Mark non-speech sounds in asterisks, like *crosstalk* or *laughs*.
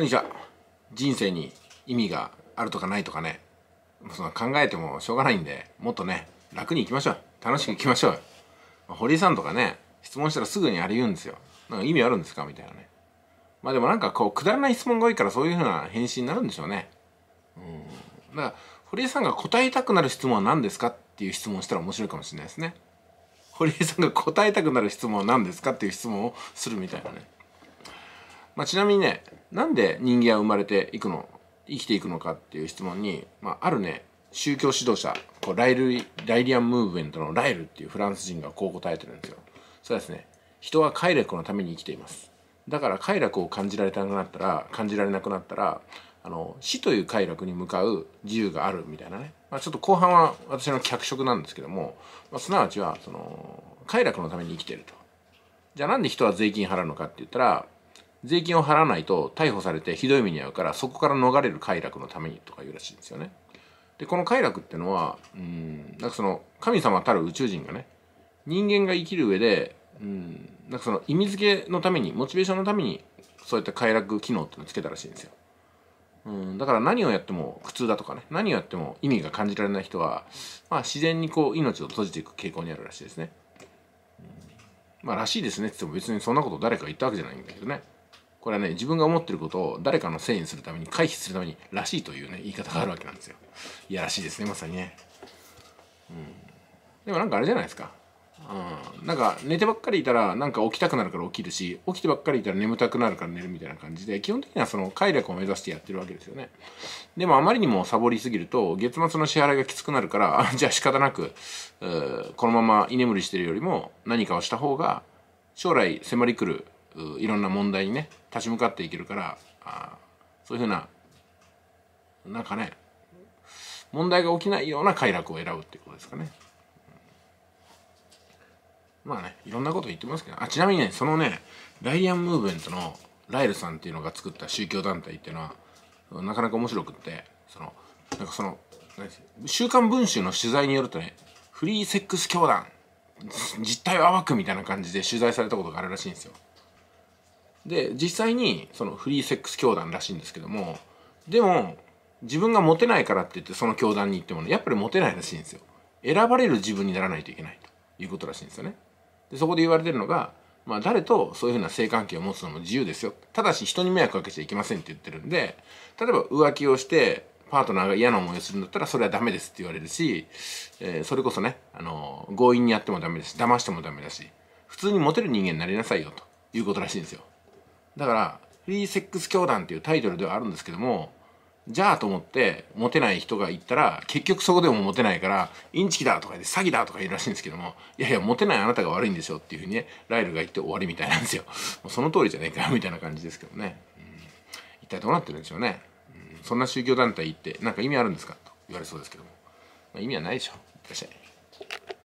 こんにちは人生に意味があるとかないとかねその考えてもしょうがないんでもっとね楽にいきましょう楽しくいきましょう堀井さんとかね質問したらすぐにあれ言うんですよなんか意味あるんですかみたいなねまあでもなんかこうくだらない質問が多いからそういうふうな返信になるんでしょうねうんだから堀江さんが答えたくなる質問は何ですかっていう質問したら面白いかもしれないですね堀江さんが答えたくなる質問は何ですかっていう質問をするみたいなねまあ、ちなみにねなんで人間は生まれていくの生きていくのかっていう質問に、まあ、あるね宗教指導者こうライルライリアンムーブメントのライルっていうフランス人がこう答えてるんですよそうですね人は快楽のために生きていますだから快楽を感じられなくなったら感じられなくなったらあの死という快楽に向かう自由があるみたいなね、まあ、ちょっと後半は私の脚色なんですけども、まあ、すなわちはその快楽のために生きてるとじゃあなんで人は税金払うのかって言ったら税金を払わないと逮捕されてひどい目に遭うからそこから逃れる快楽のためにとか言うらしいんですよね。でこの快楽ってのはうんなんかその神様たる宇宙人がね人間が生きる上でうんなんかその意味付けのためにモチベーションのためにそういった快楽機能ってのをつけたらしいんですよ。うんだから何をやっても苦痛だとかね何をやっても意味が感じられない人は、まあ、自然にこう命を閉じていく傾向にあるらしいですね。まあらしいですねって言っても別にそんなこと誰かが言ったわけじゃないんだけどね。これはね自分が思ってることを誰かのせいにするために回避するために「らしい」というね言い方があるわけなんですよいやらしいですねまさにね、うん、でもなんかあれじゃないですかうん、なんか寝てばっかりいたらなんか起きたくなるから起きるし起きてばっかりいたら眠たくなるから寝るみたいな感じで基本的にはその快楽を目指してやってるわけですよねでもあまりにもサボりすぎると月末の支払いがきつくなるからあ *laughs* じゃあ仕方なくこのまま居眠りしてるよりも何かをした方が将来迫りくるいろんな問題にね立ち向かっていけるからあそういうふうななんかね問題が起きないような快楽を選ぶっていうことですかね。まあね、いろんなこと言ってますけど、あ、ちなみにね、そのね、ライアンムーブメントのライルさんっていうのが作った宗教団体っていうのは、なかなか面白くって、その、なんかその、週刊文春の取材によるとね、フリーセックス教団、実態を暴くみたいな感じで取材されたことがあるらしいんですよ。で実際にそのフリーセックス教団らしいんですけどもでも自分がモテないからって言ってその教団に行っても、ね、やっぱりモテないらしいんですよ選ばれる自分にならないといけないということらしいんですよねでそこで言われてるのが、まあ、誰とそういうふうな性関係を持つのも自由ですよただし人に迷惑かけちゃいけませんって言ってるんで例えば浮気をしてパートナーが嫌な思いをするんだったらそれはダメですって言われるし、えー、それこそね、あのー、強引にやってもダメですし騙してもダメだし普通にモテる人間になりなさいよということらしいんですよだからフリーセックス教団っていうタイトルではあるんですけどもじゃあと思ってモテない人が言ったら結局そこでもモテないからインチキだとかで詐欺だとか言うらしいんですけどもいやいやモテないあなたが悪いんでしょっていうふうにねライルが言って終わりみたいなんですよその通りじゃねえかみたいな感じですけどね、うん、一体どうなってるんでしょうね、うん、そんな宗教団体行ってなんか意味あるんですかと言われそうですけども、まあ、意味はないでしょいらっしゃい